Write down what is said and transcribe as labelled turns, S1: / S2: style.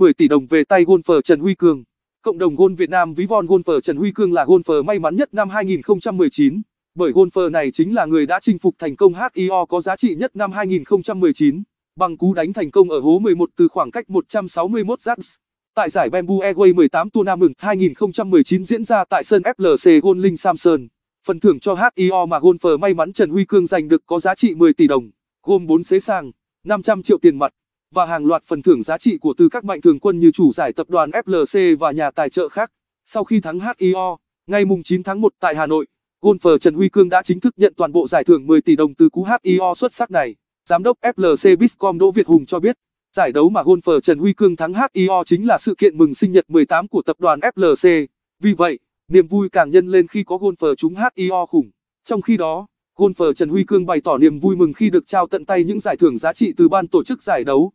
S1: 10 tỷ đồng về tay golfer Trần Huy Cương. Cộng đồng golf Việt Nam ví von golfer Trần Huy Cương là golfer may mắn nhất năm 2019, bởi golfer này chính là người đã chinh phục thành công HIO có giá trị nhất năm 2019, bằng cú đánh thành công ở hố 11 từ khoảng cách 161 yards. Tại giải Bamboo Airways 18 Tournament 2019 diễn ra tại sân FLC Golf Linh Samson, phần thưởng cho HIO mà golfer may mắn Trần Huy Cương giành được có giá trị 10 tỷ đồng, gồm 4 xế sang, 500 triệu tiền mặt và hàng loạt phần thưởng giá trị của từ các mạnh thường quân như chủ giải tập đoàn FLC và nhà tài trợ khác. Sau khi thắng HIO, ngày 9 tháng 1 tại Hà Nội, golfer Trần Huy Cương đã chính thức nhận toàn bộ giải thưởng 10 tỷ đồng từ cú HIO xuất sắc này. Giám đốc FLC Biscom Đỗ Việt Hùng cho biết, giải đấu mà golfer Trần Huy Cương thắng HIO chính là sự kiện mừng sinh nhật 18 của tập đoàn FLC. Vì vậy, niềm vui càng nhân lên khi có golfer trúng HIO khủng. Trong khi đó, golfer Trần Huy Cương bày tỏ niềm vui mừng khi được trao tận tay những giải thưởng giá trị từ ban tổ chức giải đấu.